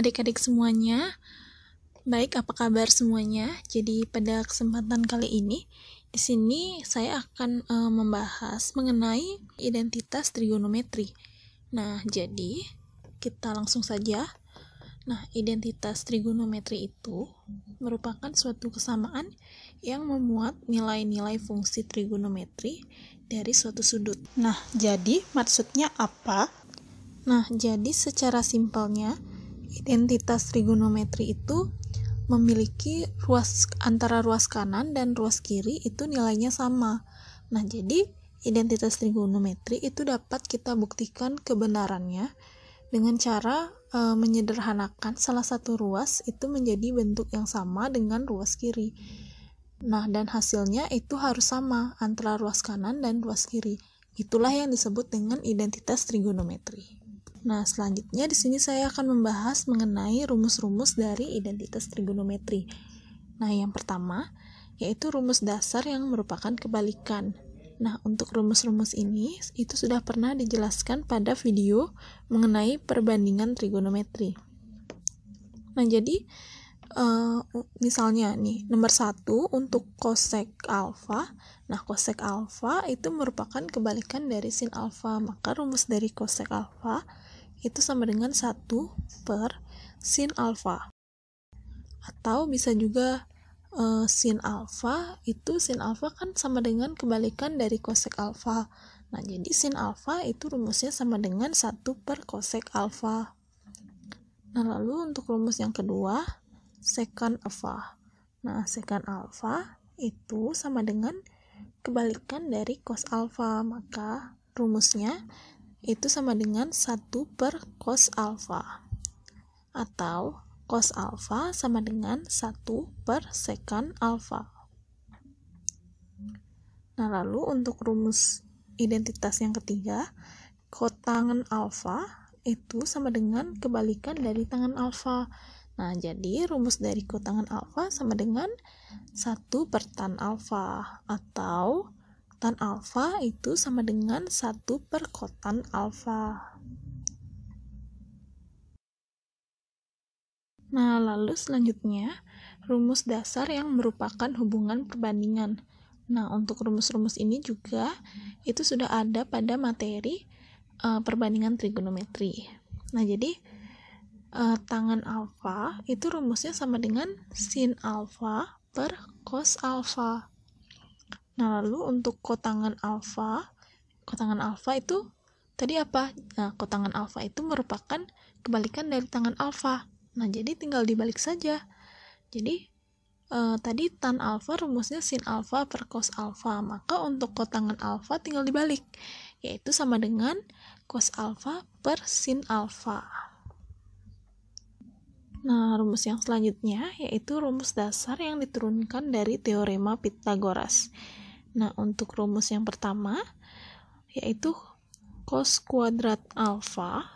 adik-adik semuanya. Baik, apa kabar semuanya? Jadi pada kesempatan kali ini, di sini saya akan e, membahas mengenai identitas trigonometri. Nah, jadi kita langsung saja. Nah, identitas trigonometri itu merupakan suatu kesamaan yang memuat nilai-nilai fungsi trigonometri dari suatu sudut. Nah, jadi maksudnya apa? Nah, jadi secara simpelnya, identitas trigonometri itu memiliki ruas antara ruas kanan dan ruas kiri itu nilainya sama. Nah, jadi identitas trigonometri itu dapat kita buktikan kebenarannya dengan cara e, menyederhanakan salah satu ruas itu menjadi bentuk yang sama dengan ruas kiri. Nah, dan hasilnya itu harus sama antara ruas kanan dan ruas kiri. Itulah yang disebut dengan identitas trigonometri. Nah, selanjutnya di sini saya akan membahas mengenai rumus-rumus dari identitas trigonometri. Nah, yang pertama yaitu rumus dasar yang merupakan kebalikan. Nah, untuk rumus-rumus ini itu sudah pernah dijelaskan pada video mengenai perbandingan trigonometri. Nah, jadi Uh, misalnya nih nomor satu untuk kosek alfa nah kosek alfa itu merupakan kebalikan dari sin alfa maka rumus dari kosek alfa itu sama dengan 1 per sin alfa. Atau bisa juga e, sin alfa, itu sin alfa kan sama dengan kebalikan dari kosek alfa. Nah, jadi sin alfa itu rumusnya sama dengan 1 per kosek alfa. Nah, lalu untuk rumus yang kedua, secant alfa. Nah, secant alfa itu sama dengan kebalikan dari cos alfa, maka rumusnya itu sama dengan 1 per cos alfa atau cos alfa sama dengan 1 per sekan alfa Nah, lalu untuk rumus identitas yang ketiga, kotangan alfa itu sama dengan kebalikan dari tangan alfa. Nah, jadi rumus dari kotangan alfa sama dengan 1 per tan alfa atau kotan alfa itu sama dengan 1 per kotan alfa. Nah, lalu selanjutnya, rumus dasar yang merupakan hubungan perbandingan. Nah, untuk rumus-rumus ini juga itu sudah ada pada materi uh, perbandingan trigonometri. Nah, jadi uh, tangan alfa itu rumusnya sama dengan sin alfa per cos alfa. Nah, lalu untuk kotangan alfa, kotangan alfa itu tadi apa? Nah, kotangan alfa itu merupakan kebalikan dari tangan alfa. Nah, jadi tinggal dibalik saja. Jadi eh, tadi tan alfa rumusnya sin alfa per cos alfa. Maka untuk kotangan alfa tinggal dibalik, yaitu sama dengan cos alfa per sin alfa. Nah, rumus yang selanjutnya yaitu rumus dasar yang diturunkan dari teorema Pythagoras. Nah, untuk rumus yang pertama yaitu cos kuadrat alfa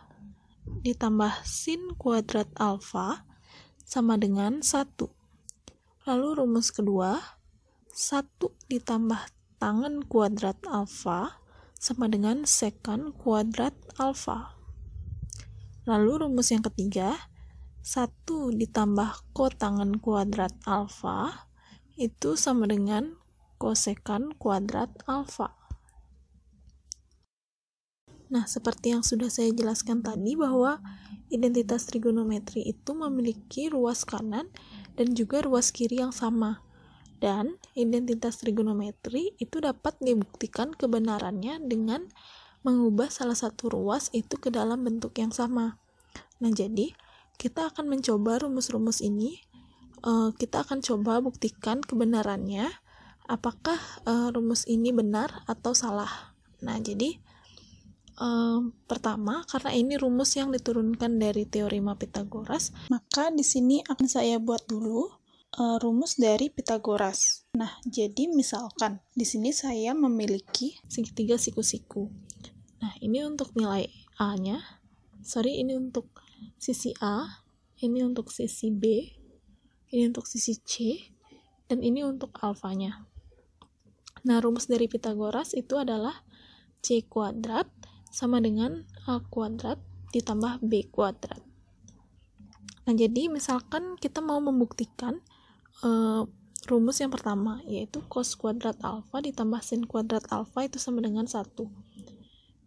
ditambah sin kuadrat alfa sama dengan 1. Lalu rumus kedua, 1 ditambah tangan kuadrat alfa sama dengan sekan kuadrat alfa. Lalu rumus yang ketiga, 1 ditambah kotangan kuadrat alfa itu sama dengan kosekan kuadrat alfa. Nah, seperti yang sudah saya jelaskan tadi bahwa identitas trigonometri itu memiliki ruas kanan dan juga ruas kiri yang sama. Dan identitas trigonometri itu dapat dibuktikan kebenarannya dengan mengubah salah satu ruas itu ke dalam bentuk yang sama. Nah, jadi kita akan mencoba rumus-rumus ini. Eh, kita akan coba buktikan kebenarannya apakah uh, rumus ini benar atau salah. Nah, jadi uh, pertama karena ini rumus yang diturunkan dari teorema Pythagoras, maka di sini akan saya buat dulu uh, rumus dari Pythagoras. Nah, jadi misalkan di sini saya memiliki segitiga siku-siku. Nah, ini untuk nilai A-nya. Sorry, ini untuk sisi A, ini untuk sisi B, ini untuk sisi C, dan ini untuk alfanya. Nah, rumus dari Pitagoras itu adalah C kuadrat sama dengan A kuadrat ditambah B kuadrat. Nah, jadi misalkan kita mau membuktikan uh, rumus yang pertama, yaitu cos kuadrat alfa ditambah sin kuadrat alfa itu sama dengan 1.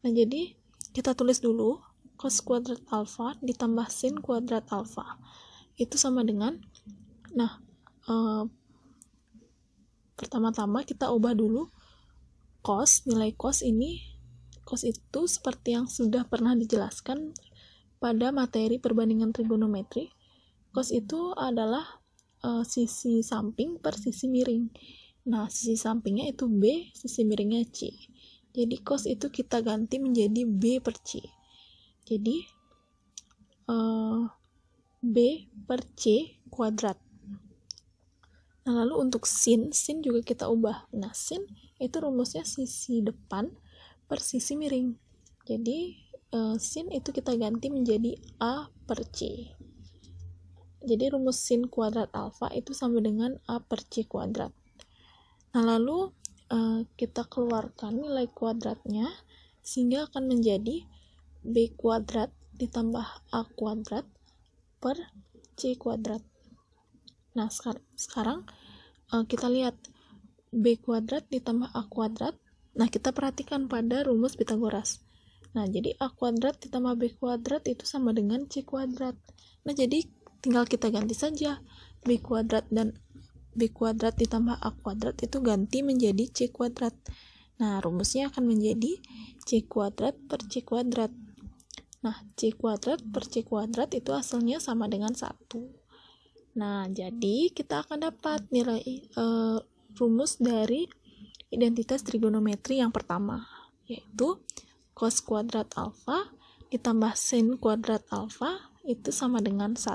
Nah, jadi kita tulis dulu cos kuadrat alfa ditambah sin kuadrat alfa itu sama dengan, nah, uh, pertama-tama kita ubah dulu kos nilai kos ini kos itu seperti yang sudah pernah dijelaskan pada materi perbandingan trigonometri kos itu adalah uh, sisi samping per sisi miring nah sisi sampingnya itu B sisi miringnya C jadi cos itu kita ganti menjadi B per C jadi uh, B per C kuadrat Nah, lalu untuk sin, sin juga kita ubah. Nah, sin itu rumusnya sisi depan per sisi miring. Jadi, eh, sin itu kita ganti menjadi A per C. Jadi, rumus sin kuadrat alfa itu sama dengan A per C kuadrat. Nah, lalu eh, kita keluarkan nilai kuadratnya sehingga akan menjadi B kuadrat ditambah A kuadrat per C kuadrat. Nah, sekarang eh, kita lihat B kuadrat ditambah A kuadrat. Nah, kita perhatikan pada rumus Pitagoras. Nah, jadi A kuadrat ditambah B kuadrat itu sama dengan C kuadrat. Nah, jadi tinggal kita ganti saja B kuadrat dan B kuadrat ditambah A kuadrat itu ganti menjadi C kuadrat. Nah, rumusnya akan menjadi C kuadrat per C kuadrat. Nah, C kuadrat per C kuadrat itu hasilnya sama dengan 1. Nah, jadi kita akan dapat nilai e, rumus dari identitas trigonometri yang pertama, yaitu cos kuadrat alfa ditambah sin kuadrat alfa itu sama dengan 1.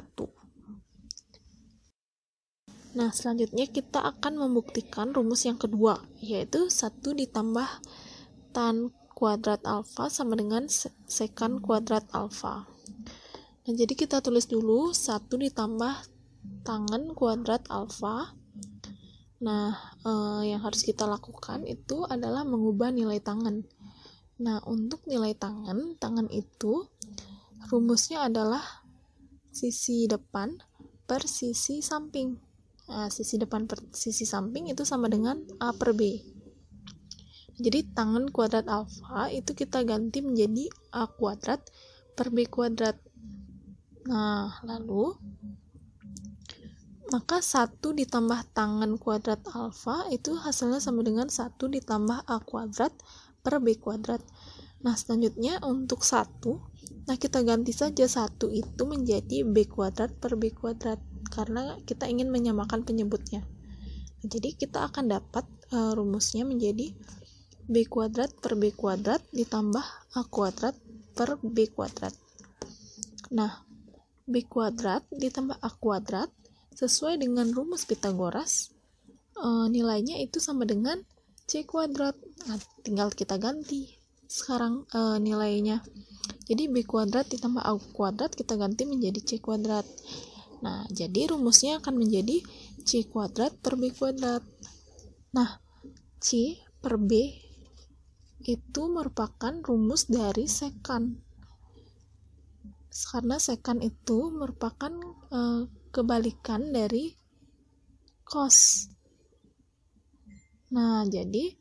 Nah, selanjutnya kita akan membuktikan rumus yang kedua, yaitu 1 ditambah tan kuadrat alfa sama dengan sekan kuadrat alfa. Nah, jadi kita tulis dulu 1 ditambah tangan kuadrat alfa. Nah, eh, yang harus kita lakukan itu adalah mengubah nilai tangan. Nah, untuk nilai tangan, tangan itu rumusnya adalah sisi depan per sisi samping. Nah, sisi depan per sisi samping itu sama dengan A per B. Jadi tangan kuadrat alfa itu kita ganti menjadi A kuadrat per B kuadrat. Nah, lalu maka 1 ditambah tangan kuadrat alfa itu hasilnya sama dengan 1 ditambah A kuadrat per B kuadrat. Nah, selanjutnya untuk 1, nah kita ganti saja 1 itu menjadi B kuadrat per B kuadrat, karena kita ingin menyamakan penyebutnya. Nah, jadi kita akan dapat e, rumusnya menjadi B kuadrat per B kuadrat ditambah A kuadrat per B kuadrat. Nah, B kuadrat ditambah A kuadrat sesuai dengan rumus Pitagoras, uh, eh, nilainya itu sama dengan c kuadrat. Nah, tinggal kita ganti sekarang uh, nilainya. Jadi b kuadrat ditambah a kuadrat kita ganti menjadi c kuadrat. Nah, jadi rumusnya akan menjadi c kuadrat per b kuadrat. Nah, c per b itu merupakan rumus dari sekan. Karena sekan itu merupakan uh, kebalikan dari cost. Nah, jadi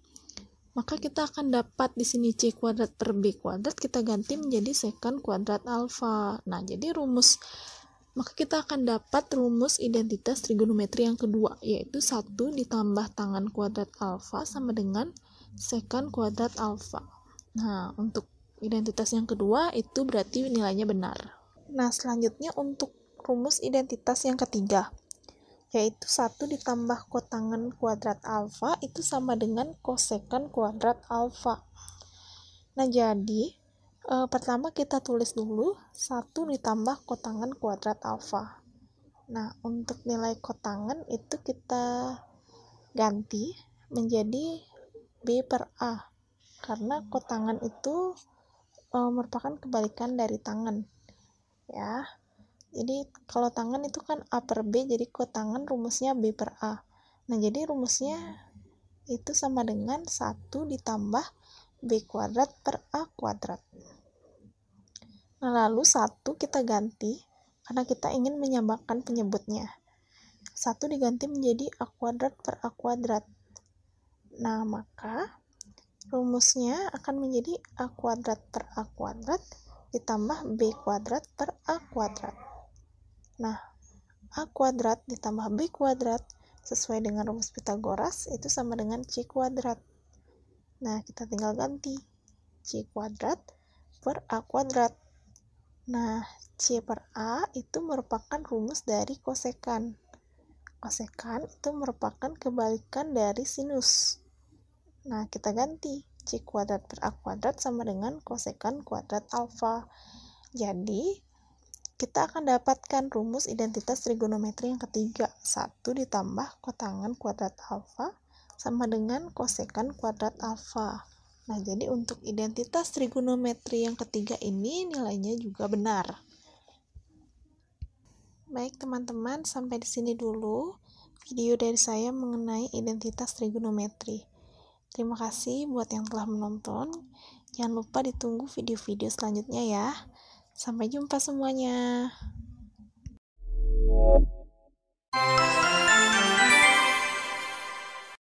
maka kita akan dapat di sini C kuadrat per B kuadrat kita ganti menjadi sekan kuadrat alfa. Nah, jadi rumus maka kita akan dapat rumus identitas trigonometri yang kedua yaitu 1 ditambah tangan kuadrat alfa sama dengan sekan kuadrat alfa. Nah, untuk identitas yang kedua itu berarti nilainya benar. Nah, selanjutnya untuk rumus identitas yang ketiga, yaitu satu ditambah kotangan kuadrat alfa itu sama dengan kosekan kuadrat alfa. Nah, jadi e, pertama kita tulis dulu satu ditambah kotangan kuadrat alfa. Nah, untuk nilai kotangan itu kita ganti menjadi B per A karena kotangan itu e, merupakan kebalikan dari tangan. Ya. Jadi kalau tangan itu kan A per B, jadi ke tangan rumusnya B per A. Nah, jadi rumusnya itu sama dengan 1 ditambah B kuadrat per A kuadrat. Nah, lalu 1 kita ganti karena kita ingin menyamakan penyebutnya. 1 diganti menjadi A kuadrat per A kuadrat. Nah, maka rumusnya akan menjadi A kuadrat per A kuadrat ditambah B kuadrat per A kuadrat. Nah, A kuadrat ditambah B kuadrat sesuai dengan rumus Pitagoras itu sama dengan C kuadrat. Nah, kita tinggal ganti C kuadrat per A kuadrat. Nah, C per A itu merupakan rumus dari kosekan. Kosekan itu merupakan kebalikan dari sinus. Nah, kita ganti C kuadrat per A kuadrat sama dengan kosekan kuadrat alfa. Jadi, kita akan dapatkan rumus identitas trigonometri yang ketiga. 1 ditambah kotangan kuadrat alfa sama dengan kosekan kuadrat alfa. Nah, jadi untuk identitas trigonometri yang ketiga ini nilainya juga benar. Baik teman-teman, sampai di sini dulu video dari saya mengenai identitas trigonometri. Terima kasih buat yang telah menonton. Jangan lupa ditunggu video-video selanjutnya ya. Sampai jumpa semuanya.